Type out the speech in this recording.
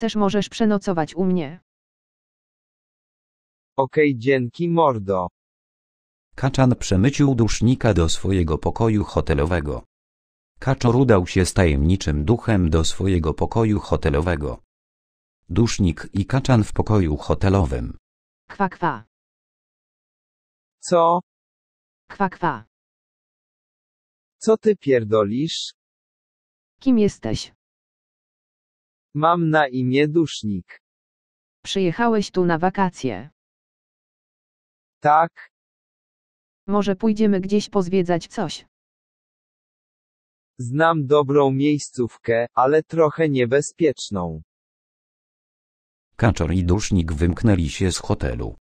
Też możesz przenocować u mnie. Okej, dzięki mordo. Kaczan przemycił dusznika do swojego pokoju hotelowego. Kaczor udał się z tajemniczym duchem do swojego pokoju hotelowego. Dusznik i kaczan w pokoju hotelowym. Kwa kwa. Co? Kwa kwa. Co ty pierdolisz? Kim jesteś? Mam na imię Dusznik. Przyjechałeś tu na wakacje. Tak, Może pójdziemy gdzieś pozwiedzać coś. znam dobrą miejscówkę, ale trochę niebezpieczną. Kaczor i dusznik wymknęli się z hotelu.